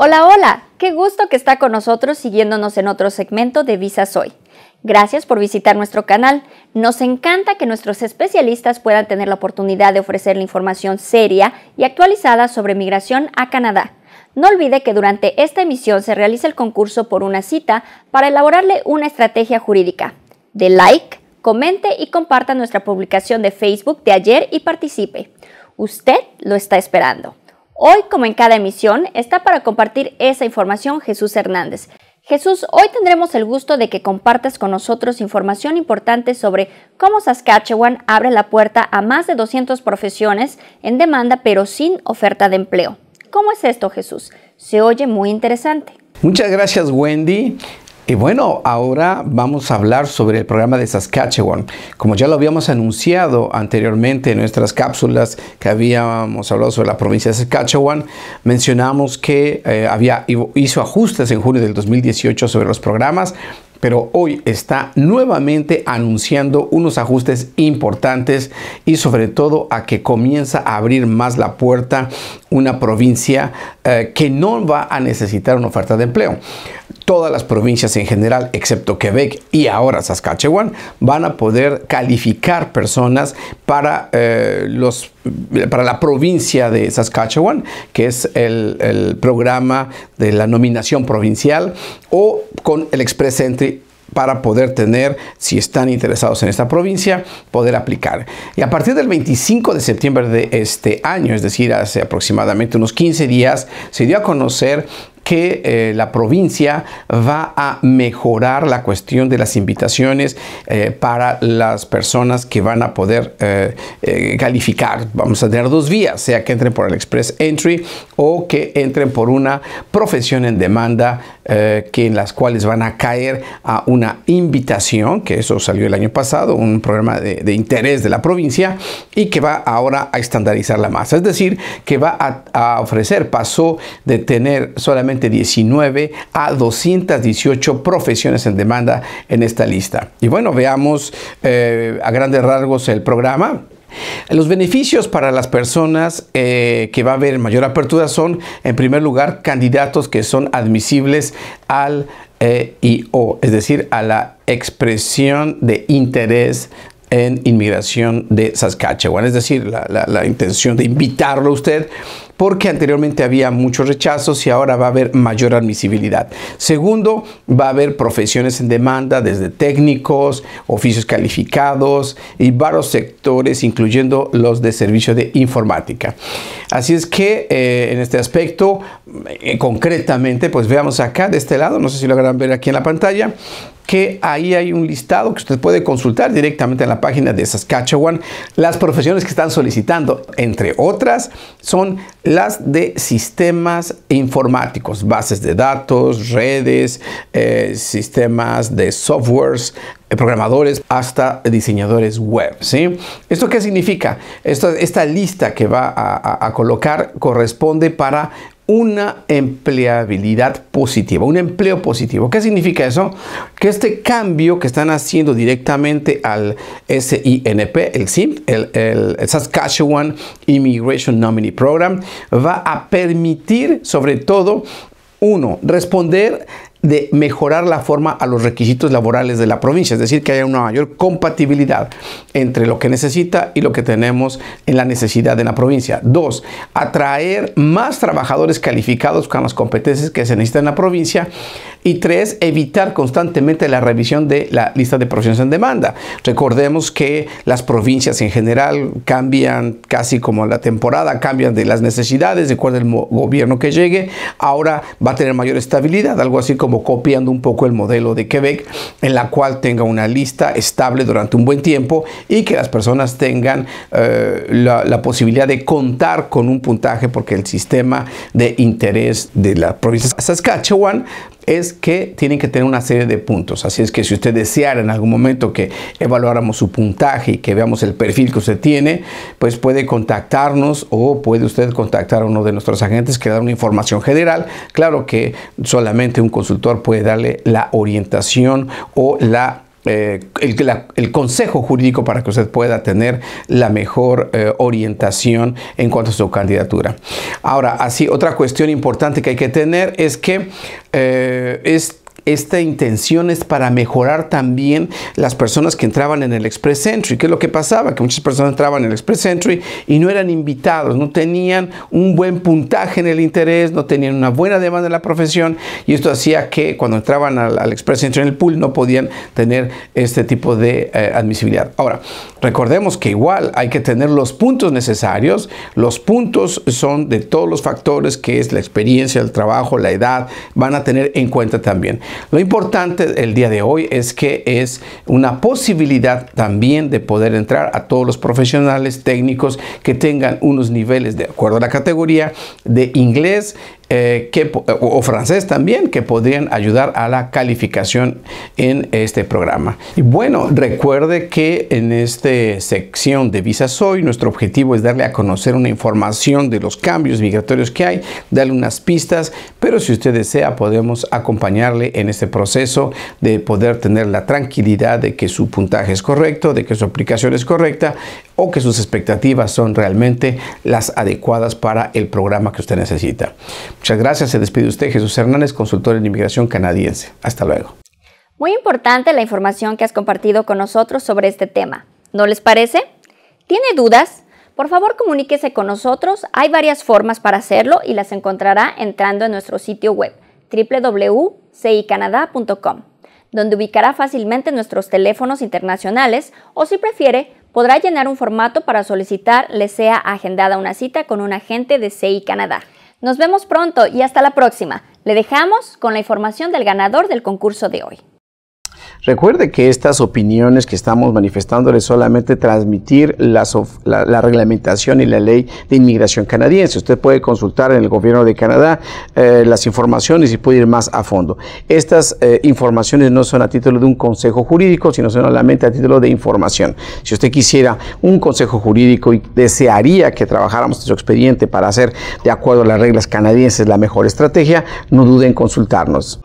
Hola, hola, qué gusto que está con nosotros siguiéndonos en otro segmento de Visas Hoy. Gracias por visitar nuestro canal. Nos encanta que nuestros especialistas puedan tener la oportunidad de ofrecerle información seria y actualizada sobre migración a Canadá. No olvide que durante esta emisión se realiza el concurso por una cita para elaborarle una estrategia jurídica. De like, comente y comparta nuestra publicación de Facebook de ayer y participe. Usted lo está esperando. Hoy, como en cada emisión, está para compartir esa información Jesús Hernández. Jesús, hoy tendremos el gusto de que compartas con nosotros información importante sobre cómo Saskatchewan abre la puerta a más de 200 profesiones en demanda pero sin oferta de empleo. ¿Cómo es esto, Jesús? Se oye muy interesante. Muchas gracias, Wendy. Y bueno, ahora vamos a hablar sobre el programa de Saskatchewan. Como ya lo habíamos anunciado anteriormente en nuestras cápsulas que habíamos hablado sobre la provincia de Saskatchewan, mencionamos que eh, había, hizo ajustes en junio del 2018 sobre los programas, pero hoy está nuevamente anunciando unos ajustes importantes y sobre todo a que comienza a abrir más la puerta una provincia eh, que no va a necesitar una oferta de empleo todas las provincias en general, excepto Quebec y ahora Saskatchewan, van a poder calificar personas para, eh, los, para la provincia de Saskatchewan, que es el, el programa de la nominación provincial, o con el Express Entry para poder tener, si están interesados en esta provincia, poder aplicar. Y a partir del 25 de septiembre de este año, es decir, hace aproximadamente unos 15 días, se dio a conocer que eh, la provincia va a mejorar la cuestión de las invitaciones eh, para las personas que van a poder eh, calificar. Vamos a tener dos vías, sea que entren por el Express Entry o que entren por una profesión en demanda que en las cuales van a caer a una invitación, que eso salió el año pasado, un programa de, interés de la provincia y que va ahora a estandarizar la masa. Es decir, que va a, a ofrecer, pasó de tener solamente 19 a 218 profesiones en demanda en esta lista. Y bueno, veamos eh, a grandes rasgos el programa. Los beneficios para las personas eh, que va a haber mayor apertura son, en primer lugar, candidatos que son admisibles al EIO, eh, es decir, a la expresión de interés en inmigración de Saskatchewan, es decir, la, la intención de invitarlo a usted porque anteriormente había muchos rechazos y ahora va a haber mayor admisibilidad. Segundo, va a haber profesiones en demanda, desde técnicos, oficios calificados y varios sectores, incluyendo los de servicio de informática. Así es que eh, en este aspecto, eh, concretamente, pues veamos acá de este lado, no sé si lo logran ver aquí en la pantalla, que ahí hay un listado que usted puede consultar directamente en la página de Saskatchewan. Las profesiones que están solicitando, entre otras, son las de sistemas informáticos, bases de datos, redes, eh, sistemas de softwares, eh, programadores hasta diseñadores web. ¿Esto qué significa? esta lista que va a, colocar corresponde para una empleabilidad positiva, un empleo positivo. ¿Qué significa eso? Que este cambio que están haciendo directamente al SINP, el el, el, Saskatchewan Immigration Nominee Program, va a permitir sobre todo, uno, responder de mejorar la forma a los requisitos laborales de la provincia, es decir, que haya una mayor compatibilidad entre lo que necesita y lo que tenemos en la necesidad de la provincia. Dos, atraer más trabajadores calificados con las competencias que se necesitan en la provincia. Y tres, evitar constantemente la revisión de la lista de profesiones en demanda. Recordemos que las provincias en general cambian casi como la temporada, cambian de las necesidades, de cuál al el gobierno que llegue. Ahora va a tener mayor estabilidad, algo así como como copiando un poco el modelo de Quebec, en la cual tenga una lista estable durante un buen tiempo y que las personas tengan eh, la, la posibilidad de contar con un puntaje porque el sistema de interés de la provincia de Saskatchewan es que tienen que tener una serie de puntos. Así es que si usted deseara en algún momento que evaluáramos su puntaje y que veamos el perfil que usted tiene, pues puede contactarnos o puede usted contactar a uno de nuestros agentes que da una información general. Claro que solamente un consultor puede darle la orientación o la eh, el, consejo jurídico para que usted pueda tener la mejor eh, orientación en cuanto a su candidatura. Ahora, así, otra cuestión importante que hay que tener es que eh, es esta intención es para mejorar también las personas que entraban en el Express Entry. ¿Qué es lo que pasaba? Que muchas personas entraban en el Express Entry y no eran invitados, no tenían un buen puntaje en el interés, no tenían una buena demanda de la profesión y esto hacía que cuando entraban al, Express Entry en el pool no podían tener este tipo de eh, admisibilidad. Ahora, recordemos que igual hay que tener los puntos necesarios. Los puntos son de todos los factores que es la experiencia, el trabajo, la edad, van a tener en cuenta también. Lo importante el día de hoy es que es una posibilidad también de poder entrar a todos los profesionales técnicos que tengan unos niveles de acuerdo a la categoría de inglés, eh, que, eh, o, o, francés también que podrían ayudar a la calificación en este programa. Y bueno, recuerde que en esta sección de Visas Hoy nuestro objetivo es darle a conocer una información de los cambios migratorios que hay, darle unas pistas, pero si usted desea podemos acompañarle en este proceso de poder tener la tranquilidad de que su puntaje es correcto, de que su aplicación es correcta o que sus expectativas son realmente las adecuadas para el programa que usted necesita. Muchas gracias. Se despide usted, Jesús Hernández, consultor en inmigración canadiense. Hasta luego. Muy importante la información que has compartido con nosotros sobre este tema. ¿No les parece? ¿Tiene dudas? Por favor, comuníquese con nosotros. Hay varias formas para hacerlo y las encontrará entrando en nuestro sitio web www.cicanada.com, donde ubicará fácilmente nuestros teléfonos internacionales o si prefiere, podrá llenar un formato para solicitar le sea agendada una cita con un agente de CI Canadá. Nos vemos pronto y hasta la próxima. Le dejamos con la información del ganador del concurso de hoy. Recuerde que estas opiniones que estamos manifestando es solamente transmitir la, reglamentación y la ley de inmigración canadiense. Usted puede consultar en el gobierno de Canadá eh, las informaciones y puede ir más a fondo. Estas eh, informaciones no son a título de un consejo jurídico, sino solamente a título de información. Si usted quisiera un consejo jurídico y desearía que trabajáramos su expediente para hacer, de acuerdo a las reglas canadienses, la mejor estrategia, no dude en consultarnos.